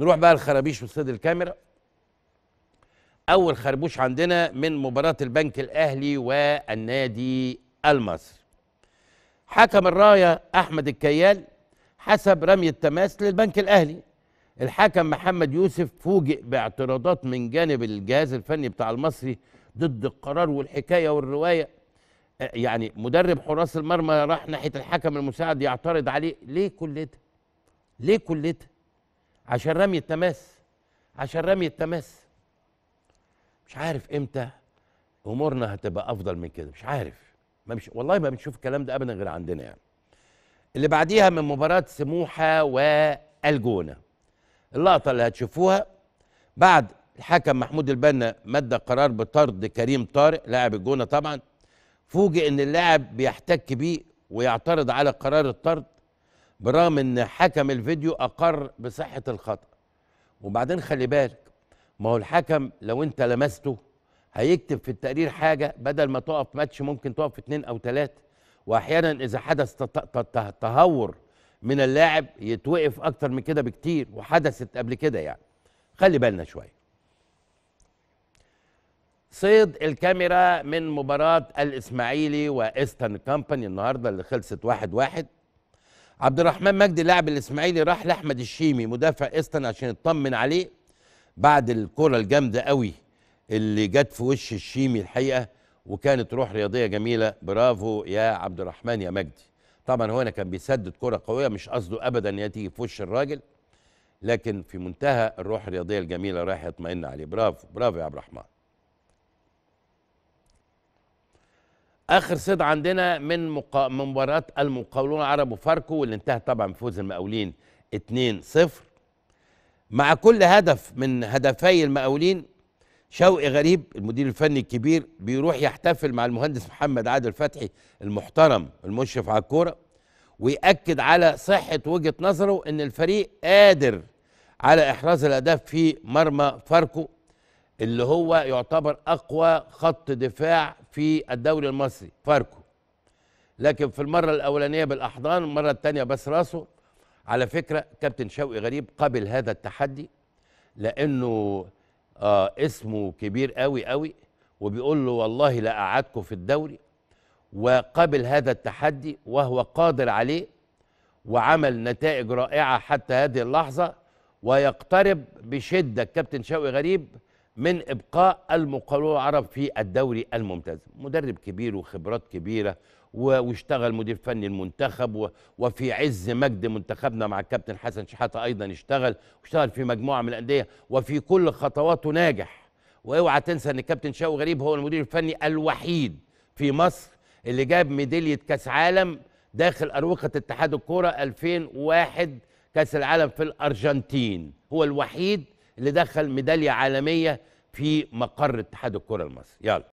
نروح بقى الخرابيش وصيد الكاميرا اول خربوش عندنا من مباراه البنك الاهلي والنادي المصري حكم الرايه احمد الكيال حسب رمي التماس للبنك الاهلي الحكم محمد يوسف فوجئ باعتراضات من جانب الجهاز الفني بتاع المصري ضد القرار والحكايه والروايه يعني مدرب حراس المرمى راح ناحيه الحكم المساعد يعترض عليه ليه كلتها ليه كلتها عشان رمي التماس عشان رمي التماس مش عارف امتى امورنا هتبقى افضل من كده مش عارف ما مش والله ما بنشوف الكلام ده ابدا غير عندنا يعني اللي بعديها من مباراه سموحه والجونه اللقطه اللي هتشوفوها بعد الحكم محمود البنا مد قرار بطرد كريم طارق لاعب الجونه طبعا فوجئ ان اللاعب بيحتك بيه ويعترض على قرار الطرد برغم ان حكم الفيديو اقر بصحه الخطا وبعدين خلي بالك ما هو الحكم لو انت لمسته هيكتب في التقرير حاجه بدل ما تقف ماتش ممكن تقف اثنين اتنين او تلاته واحيانا اذا حدث تهور من اللاعب يتوقف اكتر من كده بكتير وحدثت قبل كده يعني خلي بالنا شويه صيد الكاميرا من مباراة الإسماعيلي وإيسترن كامباني النهاردة اللي خلصت واحد واحد عبد الرحمن مجدي لاعب الاسماعيلي راح لاحمد الشيمي مدافع استن عشان يطمن عليه بعد الكره الجامده قوي اللي جت في وش الشيمي الحقيقه وكانت روح رياضيه جميله برافو يا عبد الرحمن يا مجدي طبعا هو هنا كان بيسدد كره قويه مش قصده ابدا ان هي تيجي في وش الراجل لكن في منتهى الروح الرياضيه الجميله رايح يطمئن عليه برافو برافو يا عبد الرحمن اخر صيد عندنا من مقا... مباراه المقاولون العرب وفاركو واللي انتهت طبعا بفوز المقاولين 2-0 مع كل هدف من هدفي المقاولين شوقي غريب المدير الفني الكبير بيروح يحتفل مع المهندس محمد عادل فتحي المحترم المشرف على الكوره ويأكد على صحة وجهة نظره ان الفريق قادر على احراز الاهداف في مرمى فاركو اللي هو يعتبر اقوى خط دفاع في الدوري المصري فاركو لكن في المره الاولانيه بالاحضان المره الثانيه بس راسه على فكره كابتن شوقي غريب قبل هذا التحدي لانه آه اسمه كبير قوي قوي وبيقول له والله لا أقعدكم في الدوري وقبل هذا التحدي وهو قادر عليه وعمل نتائج رائعة حتى هذه اللحظة ويقترب بشدة كابتن شوقي غريب من ابقاء المقاولون العرب في الدوري الممتاز مدرب كبير وخبرات كبيره واشتغل مدير فني المنتخب وفي عز مجد منتخبنا مع الكابتن حسن شحاته ايضا اشتغل واشتغل في مجموعه من الانديه وفي كل خطواته ناجح واوعى تنسى ان الكابتن شاو غريب هو المدير الفني الوحيد في مصر اللي جاب ميداليه كاس عالم داخل اروقه اتحاد الكوره 2001 كاس العالم في الارجنتين هو الوحيد اللي دخل ميداليه عالميه في مقر اتحاد الكره المصري يلا